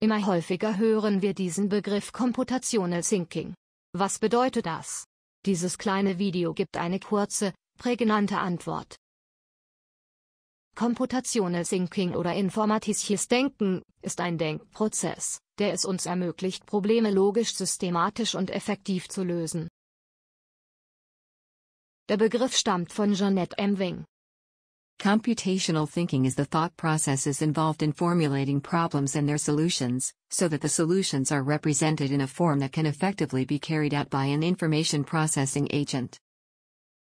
Immer häufiger hören wir diesen Begriff Computational Thinking. Was bedeutet das? Dieses kleine Video gibt eine kurze, prägnante Antwort. Computational Thinking oder informatisches Denken ist ein Denkprozess, der es uns ermöglicht, Probleme logisch, systematisch und effektiv zu lösen. Der Begriff stammt von Jeanette M. Wing, Computational thinking is the thought processes involved in formulating problems and their solutions, so that the solutions are represented in a form that can effectively be carried out by an information processing agent.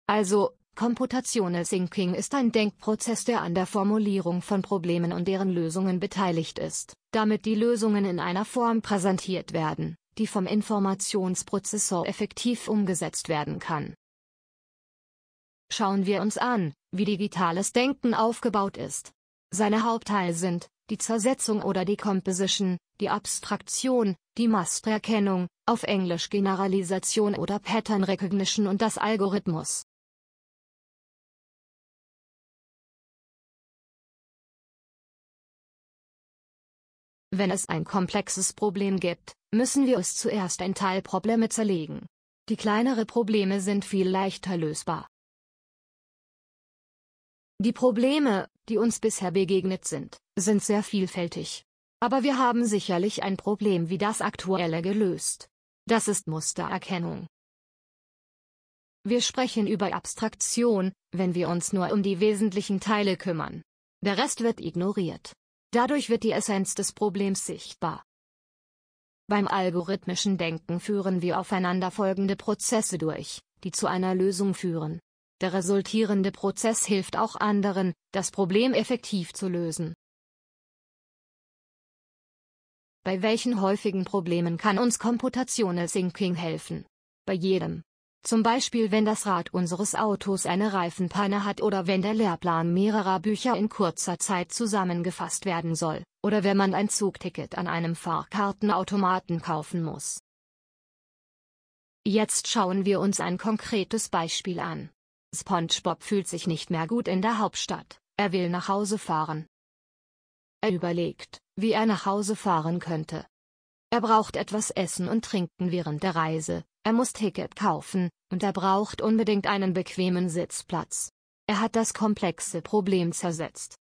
Also, Computational Thinking ist ein Denkprozess, der an der Formulierung von Problemen und deren Lösungen beteiligt ist, damit die Lösungen in einer Form präsentiert werden, die vom Informationsprozessor effektiv umgesetzt werden kann. Schauen wir uns an, wie digitales Denken aufgebaut ist. Seine Hauptteile sind die Zersetzung oder Decomposition, die Abstraktion, die Masterkennung, auf Englisch Generalisation oder Pattern Recognition und das Algorithmus. Wenn es ein komplexes Problem gibt, müssen wir es zuerst in Teilprobleme zerlegen. Die kleinere Probleme sind viel leichter lösbar. Die Probleme, die uns bisher begegnet sind, sind sehr vielfältig. Aber wir haben sicherlich ein Problem wie das aktuelle gelöst. Das ist Mustererkennung. Wir sprechen über Abstraktion, wenn wir uns nur um die wesentlichen Teile kümmern. Der Rest wird ignoriert. Dadurch wird die Essenz des Problems sichtbar. Beim algorithmischen Denken führen wir aufeinanderfolgende Prozesse durch, die zu einer Lösung führen. Der resultierende Prozess hilft auch anderen, das Problem effektiv zu lösen. Bei welchen häufigen Problemen kann uns Computational Thinking helfen? Bei jedem. Zum Beispiel wenn das Rad unseres Autos eine Reifenpanne hat oder wenn der Lehrplan mehrerer Bücher in kurzer Zeit zusammengefasst werden soll, oder wenn man ein Zugticket an einem Fahrkartenautomaten kaufen muss. Jetzt schauen wir uns ein konkretes Beispiel an. SpongeBob fühlt sich nicht mehr gut in der Hauptstadt, er will nach Hause fahren. Er überlegt, wie er nach Hause fahren könnte. Er braucht etwas Essen und Trinken während der Reise, er muss Ticket kaufen, und er braucht unbedingt einen bequemen Sitzplatz. Er hat das komplexe Problem zersetzt.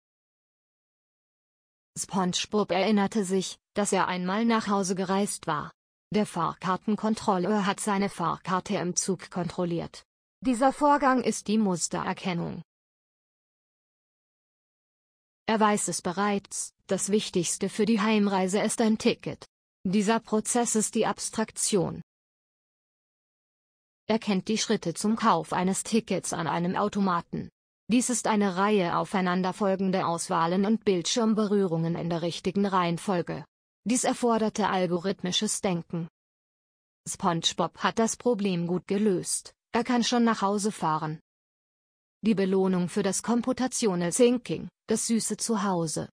SpongeBob erinnerte sich, dass er einmal nach Hause gereist war. Der Fahrkartenkontrolleur hat seine Fahrkarte im Zug kontrolliert. Dieser Vorgang ist die Mustererkennung. Er weiß es bereits, das Wichtigste für die Heimreise ist ein Ticket. Dieser Prozess ist die Abstraktion. Er kennt die Schritte zum Kauf eines Tickets an einem Automaten. Dies ist eine Reihe aufeinanderfolgender Auswahlen und Bildschirmberührungen in der richtigen Reihenfolge. Dies erforderte algorithmisches Denken. SpongeBob hat das Problem gut gelöst. Er kann schon nach Hause fahren. Die Belohnung für das Computational Thinking, das süße Zuhause.